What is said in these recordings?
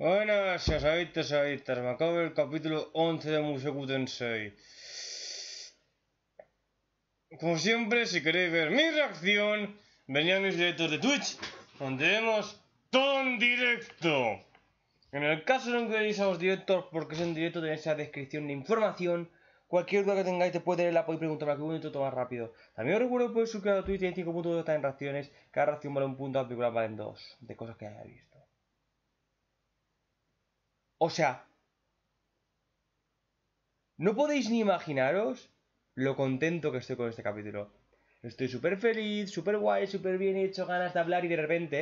Buenas, ya sabéis, me acabo el capítulo 11 de Mushoku Tensei. Como siempre, si queréis ver mi reacción, venid a mis directos de Twitch, donde vemos todo en directo. En el caso de no queréis a los directos porque es en directo, tenéis la descripción de información. Cualquier duda que tengáis, te de leerla, podéis preguntar que un momento más rápido. También os recuerdo que podéis suscribiros a Twitch, tiene 5 puntos de en reacciones, cada reacción vale un punto, la película en dos, de cosas que hayáis visto. O sea, no podéis ni imaginaros lo contento que estoy con este capítulo. Estoy súper feliz, súper guay, súper bien hecho, ganas de hablar y de repente,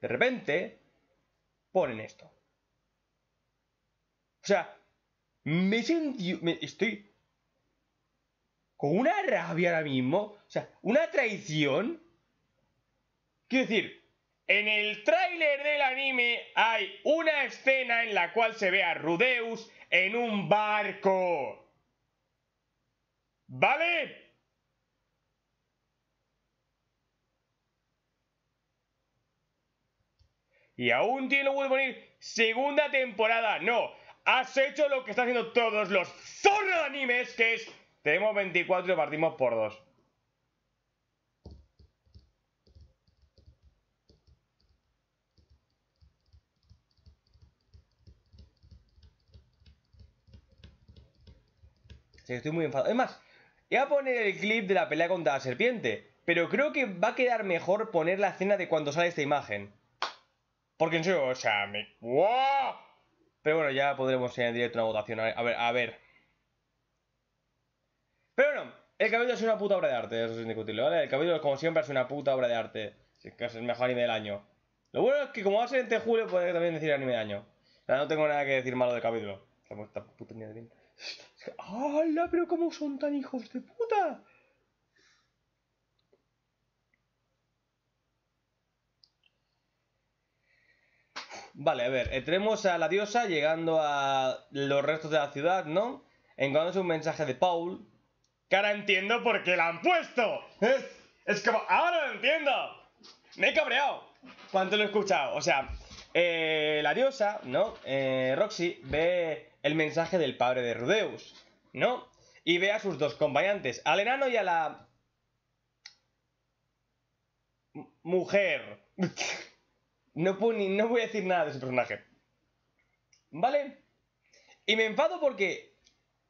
de repente, ponen esto. O sea, me sentí, estoy con una rabia ahora mismo, o sea, una traición. Quiero decir, en el tráiler del anime hay una escena en la cual se ve a Rudeus en un barco. ¿Vale? Y aún tiene a poner segunda temporada. No, has hecho lo que están haciendo todos los zorros animes, que es tenemos 24 y partimos por dos. estoy muy enfadado. Es más, Voy a poner el clip de la pelea contra la serpiente. Pero creo que va a quedar mejor poner la escena de cuando sale esta imagen. Porque en serio, o sea, me... ¡Wow! Pero bueno, ya podremos en directo una votación. A ver, a ver. Pero bueno, el cabello es una puta obra de arte, eso es indiscutible, ¿vale? El es como siempre, es una puta obra de arte. es el mejor anime del año. Lo bueno es que como va a ser en julio, Puede también decir anime del año. no tengo nada que decir malo del Estamos Esta puta Niña de bien ¡Hala! Pero cómo son tan hijos de puta. Vale, a ver, entremos a la diosa llegando a los restos de la ciudad, ¿no? Encontramos un mensaje de Paul. Que ahora entiendo por qué la han puesto. Es, es como, ahora lo entiendo. Me he cabreado. ¿Cuánto lo he escuchado? O sea, eh, la diosa, ¿no? Eh, Roxy ve el mensaje del padre de Rudeus, ¿no? Y ve a sus dos compañantes... al enano y a la... mujer. no, no voy a decir nada de ese personaje. ¿Vale? Y me enfado porque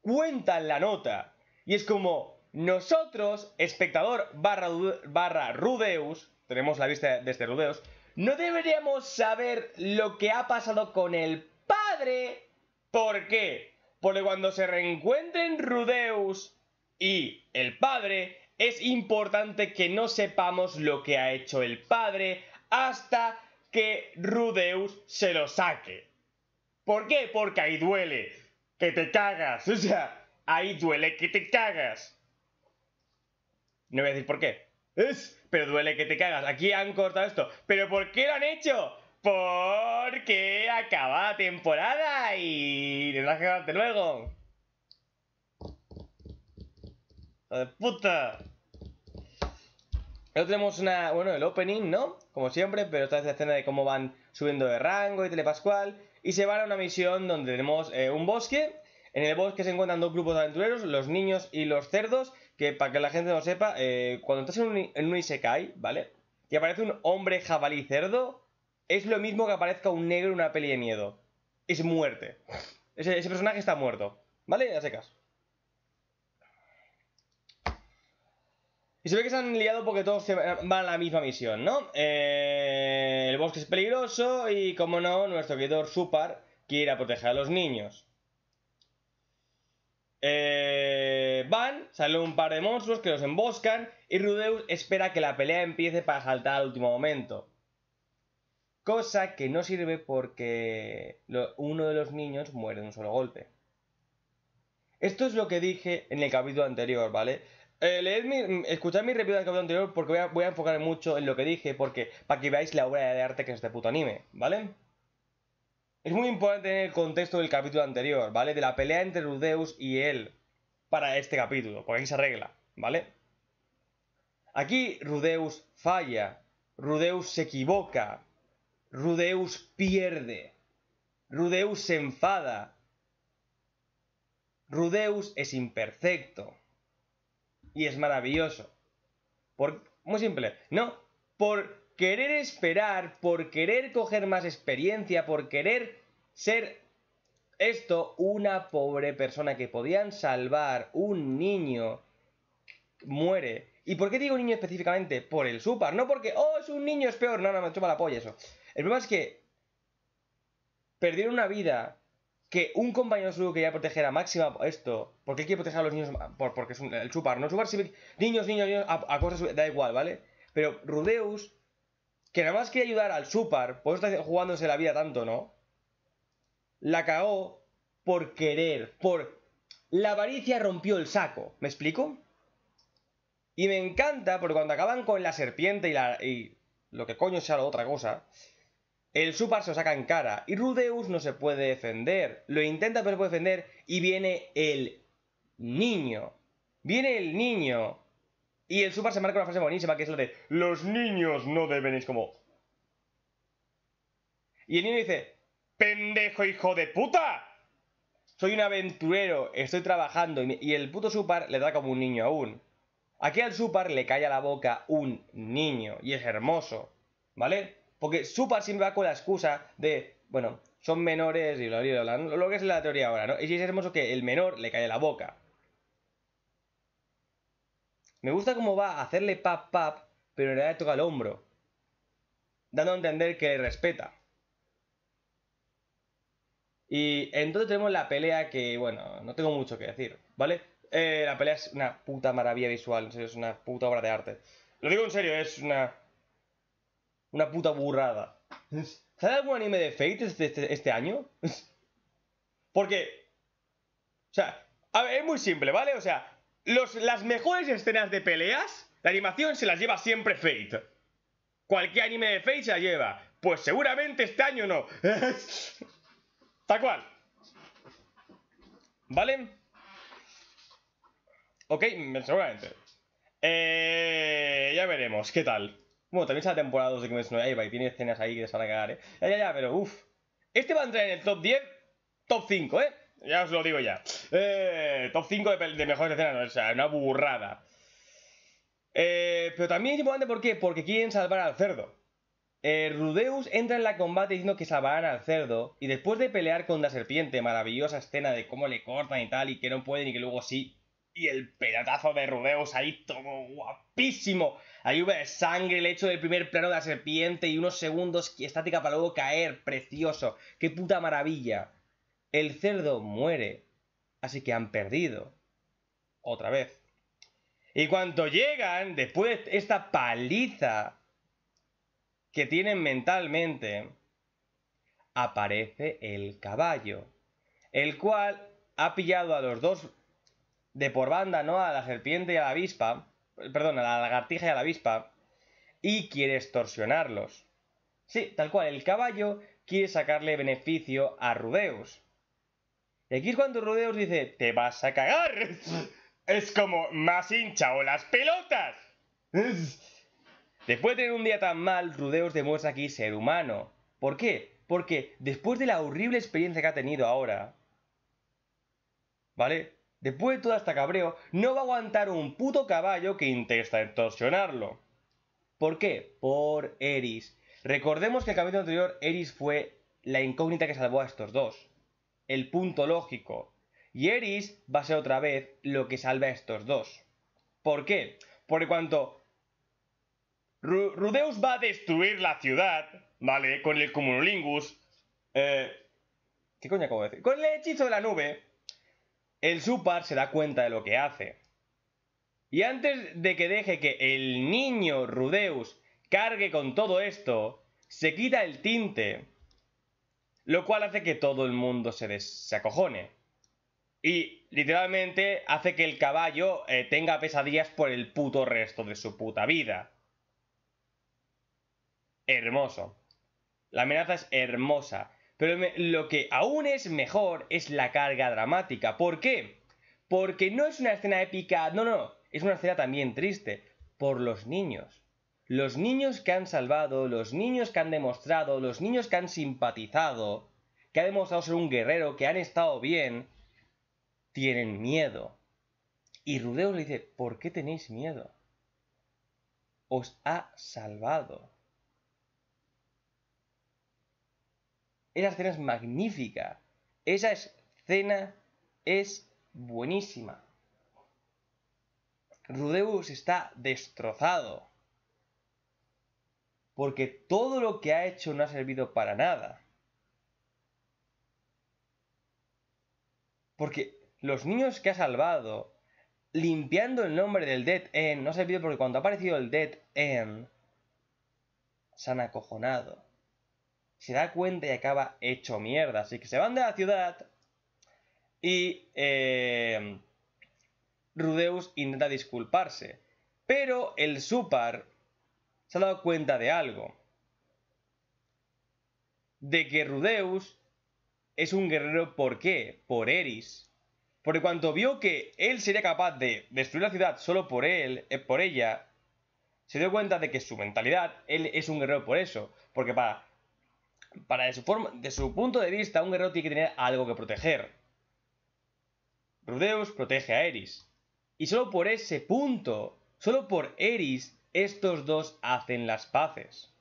cuentan la nota. Y es como, nosotros, espectador barra, barra Rudeus, tenemos la vista de este Rudeus, no deberíamos saber lo que ha pasado con el padre. ¿Por qué? Porque cuando se reencuentren Rudeus y el padre, es importante que no sepamos lo que ha hecho el padre hasta que Rudeus se lo saque. ¿Por qué? Porque ahí duele. Que te cagas. O sea, ahí duele que te cagas. No voy a decir por qué. Es pero duele que te cagas. Aquí han cortado esto. ¿Pero por qué lo han hecho? Porque acaba la temporada y tendrás que luego. ¡De puta! Luego tenemos una, bueno, el opening, ¿no? Como siempre, pero esta es la escena de cómo van subiendo de rango y telepascual. Y se van a una misión donde tenemos eh, un bosque. En el bosque se encuentran dos grupos de aventureros, los niños y los cerdos que para que la gente no sepa, eh, cuando estás en un, en Isekai, ¿vale? Y aparece un hombre jabalí cerdo, es lo mismo que aparezca un negro en una peli de miedo. Es muerte. Ese, personaje está muerto, ¿vale? A secas. Y se ve que se han liado porque todos van a la misma misión, ¿no? Eh, el bosque es peligroso y, como no, nuestro querido Supar quiere proteger a los niños. Eh, van, salen un par de monstruos que los emboscan y Rudeus espera que la pelea empiece para saltar al último momento. Cosa que no sirve porque uno de los niños muere de un solo golpe. Esto es lo que dije en el capítulo anterior, ¿vale? Eh, mi, escuchad mi repito del capítulo anterior porque voy a, enfocar mucho en lo que dije porque para que veáis la obra de arte que es este puto anime, ¿vale? Es muy importante tener el contexto del capítulo anterior, ¿vale? De la pelea entre Rudeus y él, para este capítulo, porque aquí se arregla, ¿vale? Aquí Rudeus falla, Rudeus se equivoca, Rudeus pierde, Rudeus se enfada, Rudeus es imperfecto y es maravilloso. Por, muy simple, no, por querer esperar, por querer coger más experiencia, por querer ser esto, una pobre persona que podían salvar, un niño, muere. ¿Y por qué digo niño específicamente? Por el super, no porque, oh, es un niño, es peor. No, no, me chupa la polla eso. El problema es que perdieron una vida que un compañero suyo quería proteger a máxima esto. ¿por qué quiere proteger a los niños? porque es el super, ¿no? Super, si, niños, niños, niños, a, cosas, da igual, ¿vale? Pero Rudeus, que nada más quiere ayudar al super, por eso está jugándose la vida tanto, ¿no? la cagó por querer, por... La avaricia rompió el saco, ¿me explico? Y me encanta porque cuando acaban con la serpiente y, la, y lo que coño sea otra cosa, el Supar se lo saca en cara y Rudeus no se puede defender. Lo intenta pero no puede defender y viene el niño. Viene el niño. Y el Supar se marca una frase buenísima que es lo de los niños no deben. Es como... Y el niño dice, pendejo hijo de puta. Soy un aventurero, estoy trabajando y, el puto Supar le da como un niño aún. Aquí al Supar le cae a la boca un niño y es hermoso, ¿vale? Porque Supar siempre va con la excusa de, bueno, son menores y lo, lo que es la teoría ahora, ¿no? Y si es hermoso que el menor le cae a la boca. Me gusta cómo va a hacerle pap pap, pero en realidad toca el hombro, dando a entender que le respeta. Y entonces tenemos la pelea que, bueno, no tengo mucho que decir, ¿vale? Eh, la pelea es una puta maravilla visual, en serio, es una puta obra de arte. Lo digo en serio, es una. Una puta burrada. ¿Sale algún anime de Fate este, este, este año? Porque. O sea, es muy simple, ¿vale? O sea, las mejores escenas de peleas, la animación se las lleva siempre Fate. Cualquier anime de Fate se la lleva. Pues seguramente este año no. Tal cual. ¿Vale? Ok, seguramente. Eh, ya veremos, ¿qué tal? Bueno, también es la temporada 2 de Kimetsu no va, y tiene escenas ahí que se van a cagar, ¿eh? Ya, ya, ya, pero uff. Este va a entrar en el top 10, top 5, ¿eh? Ya os lo digo ya. Eh, top 5 de, mejores escenas, no, o sea, una burrada. Eh, pero también es importante, ¿por qué? Porque quieren salvar al cerdo. Eh, Rudeus entra en la combate diciendo que salvarán al cerdo y después de pelear con la serpiente, maravillosa escena de cómo le cortan y tal y que no pueden y que luego sí. Y el pedazo de Rudeus ahí todo guapísimo. Ahí hubo de sangre, el hecho del primer plano de la serpiente y unos segundos estática para luego caer. Precioso. Qué puta maravilla. El cerdo muere. Así que han perdido. Otra vez. Y cuando llegan, después esta paliza que tienen mentalmente, aparece el caballo, el cual ha pillado a los dos de por banda, ¿no? A la serpiente y a la avispa, perdón, a la lagartija y a la avispa, y quiere extorsionarlos. Sí, tal cual, el caballo quiere sacarle beneficio a Rudeus. Y aquí es cuando Rudeus dice, te vas a cagar. Es como más hincha o las pelotas. Después de tener un día tan mal, Rudeus demuestra aquí ser humano. ¿Por qué? Porque después de la horrible experiencia que ha tenido ahora, ¿vale? Después de todo este cabreo, no va a aguantar un puto caballo que intenta extorsionarlo. ¿Por qué? Por Eris. Recordemos que el capítulo anterior Eris fue la incógnita que salvó a estos dos. El punto lógico. Y Eris va a ser otra vez lo que salva a estos dos. ¿Por qué? Porque cuanto Rudeus va a destruir la ciudad, ¿vale? Con el Comunolingus... Eh, ¿Qué coño acabo de decir? Con el hechizo de la nube, el Supar se da cuenta de lo que hace. Y antes de que deje que el niño Rudeus cargue con todo esto, se quita el tinte, lo cual hace que todo el mundo se, des acojone. Y literalmente hace que el caballo eh, tenga pesadillas por el puto resto de su puta vida hermoso. La amenaza es hermosa. Pero lo que aún es mejor es la carga dramática. ¿Por qué? Porque no es una escena épica, no, no, es una escena también triste. Por los niños. Los niños que han salvado, los niños que han demostrado, los niños que han simpatizado, que han demostrado ser un guerrero, que han estado bien, tienen miedo. Y Rudeo le dice, ¿por qué tenéis miedo? Os ha salvado. Esa escena es magnífica. Esa escena es buenísima. Rudeus está destrozado. Porque todo lo que ha hecho no ha servido para nada. Porque los niños que ha salvado, limpiando el nombre del Dead End, no ha servido porque cuando ha aparecido el Dead End, se han acojonado se da cuenta y acaba hecho mierda. Así que se van de la ciudad y eh, Rudeus intenta disculparse. Pero el Supar se ha dado cuenta de algo. De que Rudeus es un guerrero, ¿por qué? Por Eris. Porque cuando vio que él sería capaz de destruir la ciudad solo por él, eh, por ella, se dio cuenta de que su mentalidad, él es un guerrero por eso. Porque para para de su, punto de vista, un guerrero tiene que tener algo que proteger. Rudeus protege a Eris. Y solo por ese punto, solo por Eris, estos dos hacen las paces.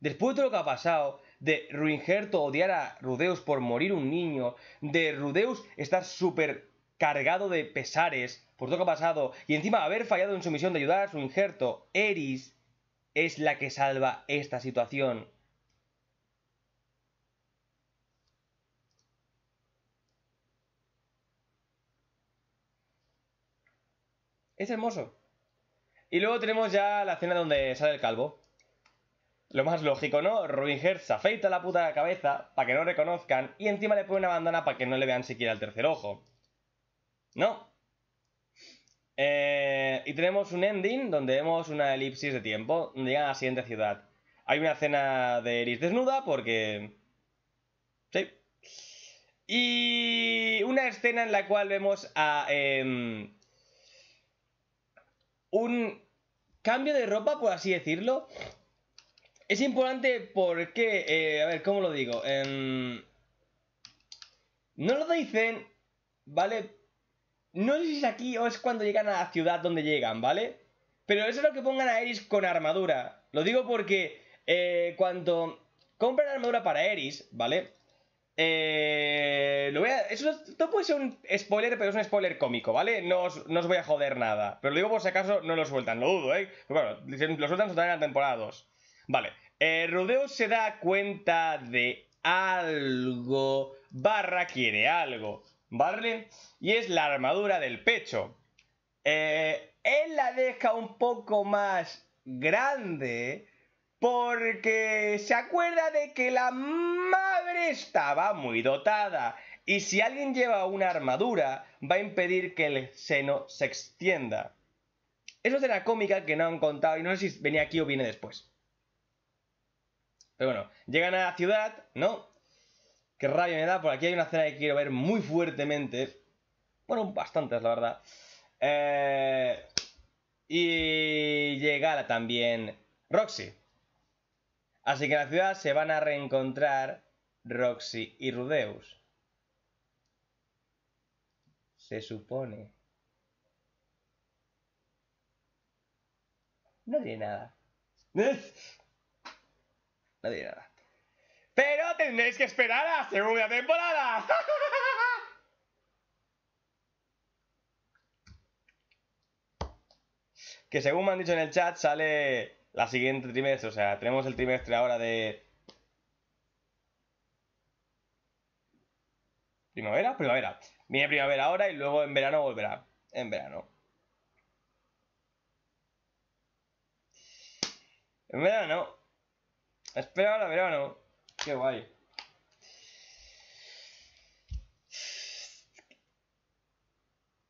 Después de lo que ha pasado, de Ruingerto odiar a Rudeus por morir un niño, de Rudeus estar súper cargado de pesares por todo lo que ha pasado, y encima haber fallado en su misión de ayudar a Injerto. Eris es la que salva esta situación Es hermoso. Y luego tenemos ya la escena donde sale el calvo. Lo más lógico, ¿no? Robin Hood se afeita la puta cabeza para que no reconozcan y encima le pone una bandana para que no le vean siquiera el tercer ojo. ¿No? Eh, y tenemos un ending donde vemos una elipsis de tiempo donde llegan a la siguiente ciudad. Hay una escena de Eris desnuda porque... Sí. Y una escena en la cual vemos a... Em, un cambio de ropa, por así decirlo. Es importante porque, eh, a ver, ¿cómo lo digo? Em, no lo dicen, ¿vale? No sé si es aquí o es cuando llegan a la ciudad donde llegan, ¿vale? Pero eso es lo que pongan a Eris con armadura. Lo digo porque eh, cuando compran armadura para Eris, ¿vale? Eh, lo eso puede ser un spoiler, pero es un spoiler cómico, ¿vale? No os, voy a joder nada. Pero lo digo por si acaso no lo sueltan, lo dudo, ¿eh? Pero bueno, lo sueltan, en la temporada 2. Vale. Eh, Rodeo se da cuenta de algo. Barra quiere algo, ¿vale? Y es la armadura del pecho. Eh, él la deja un poco más grande porque se acuerda de que la madre estaba muy dotada y si alguien lleva una armadura va a impedir que el seno se extienda. Eso es de la cómica que no han contado y no sé si venía aquí o viene después. Pero bueno, llegan a la ciudad, ¿no? Qué rabia me da, por aquí hay una escena que quiero ver muy fuertemente. Bueno, bastantes, la verdad. Eh, y llega también Roxy, Así que en la ciudad se van a reencontrar Roxy y Rudeus. Se supone. No tiene nada. No nada. Pero tendréis que esperar a la segunda temporada. que según me han dicho en el chat sale la siguiente trimestre. O sea, tenemos el trimestre ahora de. ¿Primavera? Primavera. Viene primavera ahora y luego en verano volverá. En verano. En verano. Espera ahora verano. Qué guay.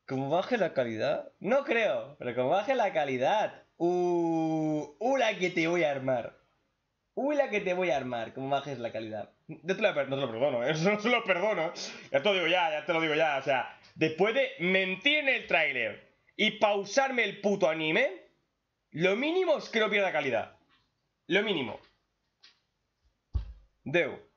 ¿Cómo baje la calidad. No creo, pero como baje la calidad. Uh, uh que te voy a armar. Uy, uh, la que te voy a armar, como bajes la calidad. no te lo perdono, ¿eh? no te lo perdono. Ya te lo digo ya, ya te lo digo ya. O sea, después de mentir en el trailer y pausarme el puto anime, lo mínimo es que no pierda calidad. Lo mínimo. Deu.